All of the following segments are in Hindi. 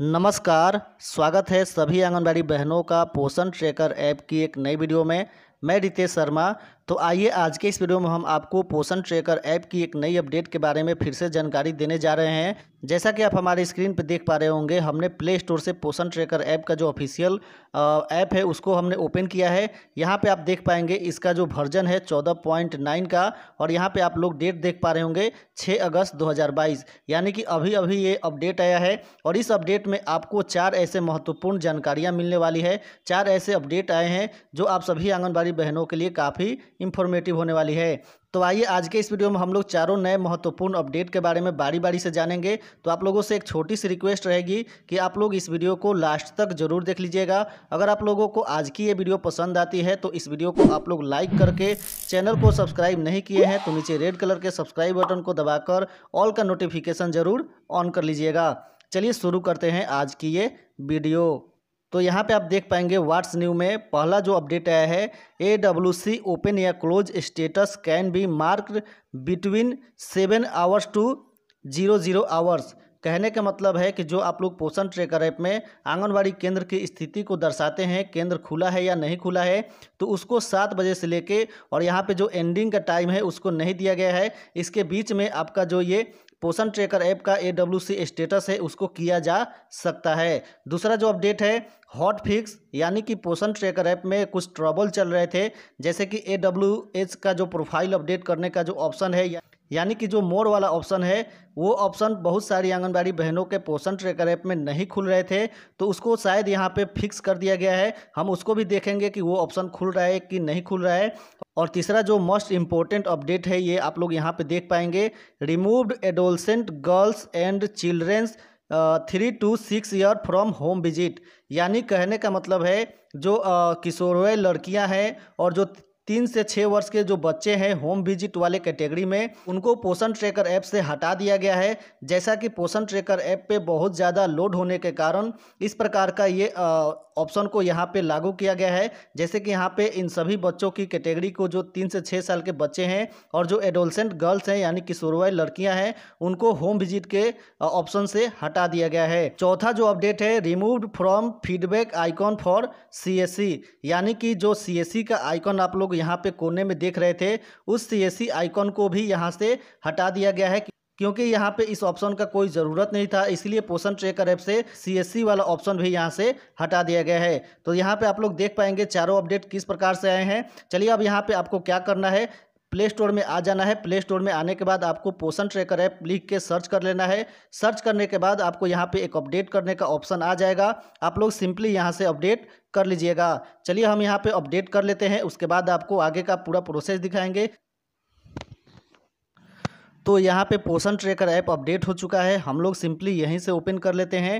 नमस्कार स्वागत है सभी आंगनबाड़ी बहनों का पोषण ट्रैकर ऐप की एक नई वीडियो में मैं रितेश शर्मा तो आइए आज के इस वीडियो में हम आपको पोषण ट्रेकर ऐप की एक नई अपडेट के बारे में फिर से जानकारी देने जा रहे हैं जैसा कि आप हमारे स्क्रीन पर देख पा रहे होंगे हमने प्ले स्टोर से पोषण ट्रेकर ऐप का जो ऑफिशियल ऐप है उसको हमने ओपन किया है यहाँ पे आप देख पाएंगे इसका जो वर्जन है चौदह पॉइंट नाइन का और यहाँ पे आप लोग डेट देख पा रहे होंगे छः अगस्त 2022 यानी कि अभी अभी ये अपडेट आया है और इस अपडेट में आपको चार ऐसे महत्वपूर्ण जानकारियाँ मिलने वाली है चार ऐसे अपडेट आए हैं जो आप सभी आंगनबाड़ी बहनों के लिए काफ़ी इन्फॉर्मेटिव होने वाली है तो आइए आज के इस वीडियो में हम लोग चारों नए महत्वपूर्ण अपडेट के बारे में बारी बारी से जानेंगे तो आप लोगों से एक छोटी सी रिक्वेस्ट रहेगी कि आप लोग इस वीडियो को लास्ट तक जरूर देख लीजिएगा अगर आप लोगों को आज की ये वीडियो पसंद आती है तो इस वीडियो को आप लोग लाइक करके चैनल को सब्सक्राइब नहीं किए हैं तो नीचे रेड कलर के सब्सक्राइब बटन को दबाकर ऑल का नोटिफिकेशन ज़रूर ऑन कर लीजिएगा चलिए शुरू करते हैं आज की ये वीडियो तो यहाँ पे आप देख पाएंगे व्हाट्स न्यू में पहला जो अपडेट आया है ए डब्ल्यू सी ओपन या close status can be mark between seven hours to zero zero hours कहने का मतलब है कि जो आप लोग पोषण ट्रेकर ऐप में आंगनवाड़ी केंद्र की स्थिति को दर्शाते हैं केंद्र खुला है या नहीं खुला है तो उसको सात बजे से लेके और यहाँ पे जो एंडिंग का टाइम है उसको नहीं दिया गया है इसके बीच में आपका जो ये पोषण ट्रेकर ऐप का ए डब्ल्यू सी स्टेटस है उसको किया जा सकता है दूसरा जो अपडेट है हॉट फिक्स यानी कि पोषण ट्रेकर ऐप में कुछ ट्रबल चल रहे थे जैसे कि ए डब्ल्यू एच का जो प्रोफाइल अपडेट करने का जो ऑप्शन है या यानी कि जो मोड़ वाला ऑप्शन है वो ऑप्शन बहुत सारी आंगनबाड़ी बहनों के पोषण ट्रेकर ऐप में नहीं खुल रहे थे तो उसको शायद यहाँ पे फिक्स कर दिया गया है हम उसको भी देखेंगे कि वो ऑप्शन खुल रहा है कि नहीं खुल रहा है और तीसरा जो मोस्ट इम्पोर्टेंट अपडेट है ये आप लोग यहाँ पर देख पाएंगे removed adolescent girls and childrens three to six year from home visit यानी कहने का मतलब है जो किशोरवय लड़कियां हैं और जो तीन से छः वर्ष के जो बच्चे हैं होम विजिट वाले कैटेगरी में उनको पोषण ट्रैकर ऐप से हटा दिया गया है जैसा कि पोषण ट्रैकर ऐप पे बहुत ज़्यादा लोड होने के कारण इस प्रकार का ये ऑप्शन को यहाँ पे लागू किया गया है जैसे कि यहाँ पे इन सभी बच्चों की कैटेगरी को जो तीन से छः साल के बच्चे हैं और जो एडोलसेंट गर्ल्स हैं यानी शुरुआई लड़कियाँ हैं उनको होम विजिट के ऑप्शन से हटा दिया गया है चौथा जो अपडेट है remove from feedback icon for C यानी कि जो सी e का आइकॉन आप लोग यहाँ पे कोने में देख रहे थे उस सी आइकॉन को भी यहाँ से हटा दिया गया है क्योंकि यहाँ पे इस ऑप्शन का कोई ज़रूरत नहीं था इसलिए पोषण ट्रेकर ऐप से सीएससी वाला ऑप्शन भी यहाँ से हटा दिया गया है तो यहाँ पे आप लोग देख पाएंगे चारों अपडेट किस प्रकार से आए हैं चलिए अब यहाँ पे आपको क्या करना है प्ले स्टोर में आ जाना है प्ले स्टोर में आने के बाद आपको पोषण ट्रैकर ऐप लिख के सर्च कर लेना है सर्च करने के बाद आपको यहाँ पे एक अपडेट करने का ऑप्शन आ जाएगा आप लोग सिंपली यहाँ से अपडेट कर लीजिएगा चलिए हम यहाँ पे अपडेट कर लेते हैं उसके बाद आपको आगे का पूरा प्रोसेस दिखाएंगे तो यहाँ पे पोषण ट्रेकर ऐप अपडेट हो चुका है हम लोग सिंपली यहीं से ओपन कर लेते हैं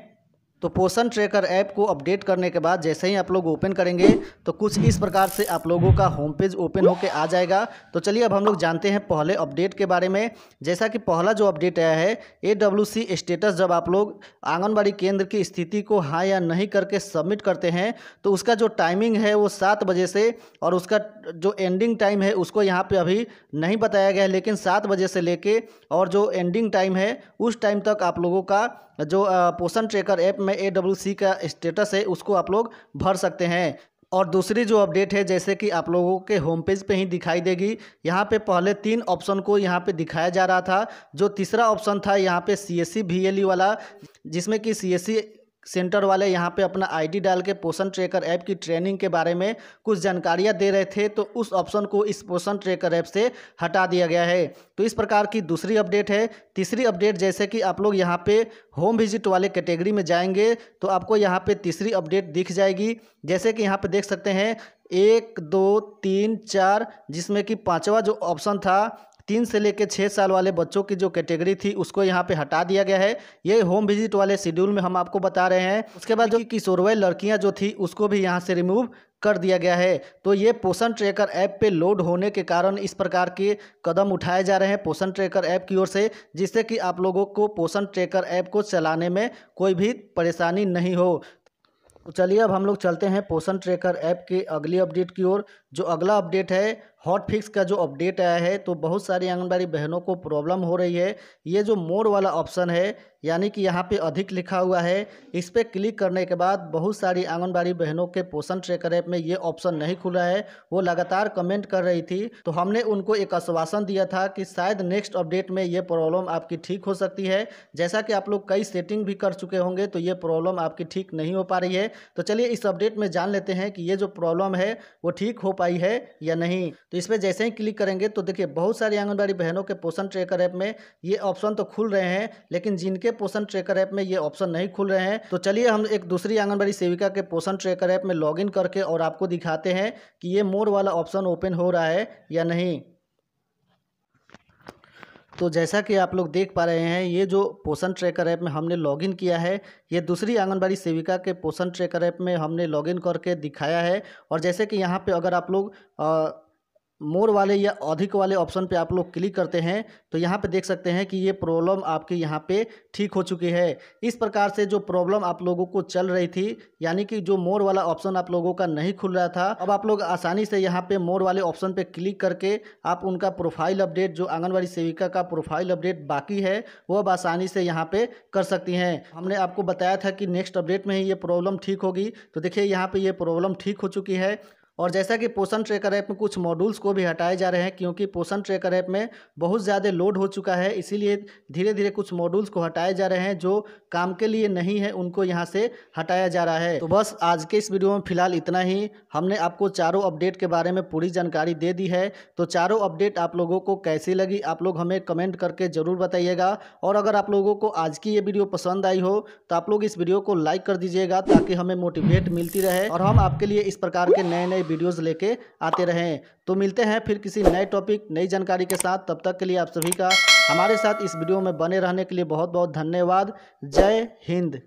तो पोषण ट्रैकर ऐप को अपडेट करने के बाद जैसे ही आप लोग ओपन करेंगे तो कुछ इस प्रकार से आप लोगों का होम पेज ओपन होकर आ जाएगा तो चलिए अब हम लोग जानते हैं पहले अपडेट के बारे में जैसा कि पहला जो अपडेट आया है ए डब्ल्यू सी स्टेटस जब आप लोग आंगनबाड़ी केंद्र की स्थिति को हाँ या नहीं करके सबमिट करते हैं तो उसका जो टाइमिंग है वो सात बजे से और उसका जो एंडिंग टाइम है उसको यहाँ पर अभी नहीं बताया गया है लेकिन सात बजे से ले और जो एंडिंग टाइम है उस टाइम तक आप लोगों का जो पोषण ट्रेकर ऐप में ए का स्टेटस है उसको आप लोग भर सकते हैं और दूसरी जो अपडेट है जैसे कि आप लोगों के होम पेज पे ही दिखाई देगी यहाँ पे पहले तीन ऑप्शन को यहाँ पे दिखाया जा रहा था जो तीसरा ऑप्शन था यहाँ पे सी एस e e वाला जिसमें कि सी सेंटर वाले यहाँ पे अपना आईडी डाल के पोषण ट्रेकर ऐप की ट्रेनिंग के बारे में कुछ जानकारियाँ दे रहे थे तो उस ऑप्शन को इस पोषण ट्रेकर ऐप से हटा दिया गया है तो इस प्रकार की दूसरी अपडेट है तीसरी अपडेट जैसे कि आप लोग यहाँ पे होम विजिट वाले कैटेगरी में जाएंगे तो आपको यहाँ पर तीसरी अपडेट दिख जाएगी जैसे कि यहाँ पर देख सकते हैं एक दो तीन चार जिसमें कि पाँचवा जो ऑप्शन था तीन से लेकर छः साल वाले बच्चों की जो कैटेगरी थी उसको यहाँ पे हटा दिया गया है ये होम विजिट वाले शेड्यूल में हम आपको बता रहे हैं उसके बाद जो किशोरवय लड़कियाँ जो थी उसको भी यहाँ से रिमूव कर दिया गया है तो ये पोषण ट्रैकर ऐप पे लोड होने के कारण इस प्रकार के कदम उठाए जा रहे हैं पोषण ट्रैकर ऐप की ओर से जिससे कि आप लोगों को पोषण ट्रैकर ऐप को चलाने में कोई भी परेशानी नहीं हो तो चलिए अब हम लोग चलते हैं पोषण ट्रैकर ऐप के अगली अपडेट की ओर जो अगला अपडेट है हॉट फिक्स का जो अपडेट आया है तो बहुत सारी आंगनबाड़ी बहनों को प्रॉब्लम हो रही है ये जो मोड वाला ऑप्शन है यानी कि यहाँ पे अधिक लिखा हुआ है इस पर क्लिक करने के बाद बहुत सारी आंगनबाड़ी बहनों के पोषण ट्रेकर ऐप में ये ऑप्शन नहीं खुला है वो लगातार कमेंट कर रही थी तो हमने उनको एक आश्वासन दिया था कि शायद नेक्स्ट अपडेट में ये प्रॉब्लम आपकी ठीक हो सकती है जैसा कि आप लोग कई सेटिंग भी कर चुके होंगे तो ये प्रॉब्लम आपकी ठीक नहीं हो पा रही है तो चलिए इस अपडेट में जान लेते हैं कि ये जो प्रॉब्लम है वो ठीक हो पाई है या नहीं तो इस पर जैसे ही क्लिक करेंगे तो देखिए बहुत सारी आंगनबाड़ी बहनों के पोषण ट्रेकर ऐप में ये ऑप्शन तो खुल रहे हैं लेकिन जिनके पोषण ट्रेकर ऐप में ये ऑप्शन नहीं खुल रहे हैं तो चलिए हम एक दूसरी आंगनबाड़ी सेविका के पोषण ट्रेकर ऐप में लॉग करके और आपको दिखाते हैं कि ये मोर वाला ऑप्शन ओपन हो रहा है या नहीं तो जैसा कि आप लोग देख पा रहे हैं ये जो पोषण ट्रैकर ऐप में हमने लॉगिन किया है ये दूसरी आंगनबाड़ी सेविका के पोषण ट्रैकर ऐप में हमने लॉगिन करके दिखाया है और जैसे कि यहाँ पे अगर आप लोग मोर वाले या अधिक वाले ऑप्शन पे आप लोग क्लिक करते हैं तो यहाँ पे देख सकते हैं कि ये प्रॉब्लम आपके यहाँ पे ठीक हो चुकी है इस प्रकार से जो प्रॉब्लम आप लोगों को चल रही थी यानी कि जो मोर वाला ऑप्शन आप लोगों का नहीं खुल रहा था अब आप लोग आसानी से यहाँ पे मोर वाले ऑप्शन पे क्लिक करके आप उनका प्रोफाइल अपडेट जो आंगनबाड़ी सेविका का प्रोफाइल अपडेट बाकी है वो अब आसानी से यहाँ पर कर सकती हैं हमने आपको बताया था कि नेक्स्ट अपडेट में ही ये प्रॉब्लम ठीक होगी तो देखिए यहाँ पर ये प्रॉब्लम ठीक हो चुकी है और जैसा कि पोषण ट्रेकर ऐप में कुछ मॉड्यूल्स को भी हटाए जा रहे हैं क्योंकि पोषण ट्रेकर ऐप में बहुत ज़्यादा लोड हो चुका है इसीलिए धीरे धीरे कुछ मॉड्यूल्स को हटाए जा रहे हैं जो काम के लिए नहीं है उनको यहाँ से हटाया जा रहा है तो बस आज के इस वीडियो में फिलहाल इतना ही हमने आपको चारों अपडेट के बारे में पूरी जानकारी दे दी है तो चारों अपडेट आप लोगों को कैसी लगी आप लोग हमें कमेंट करके ज़रूर बताइएगा और अगर आप लोगों को आज की ये वीडियो पसंद आई हो तो आप लोग इस वीडियो को लाइक कर दीजिएगा ताकि हमें मोटिवेट मिलती रहे और हम आपके लिए इस प्रकार के नए नए वीडियोस लेके आते रहें तो मिलते हैं फिर किसी नए टॉपिक नई जानकारी के साथ तब तक के लिए आप सभी का हमारे साथ इस वीडियो में बने रहने के लिए बहुत बहुत धन्यवाद जय हिंद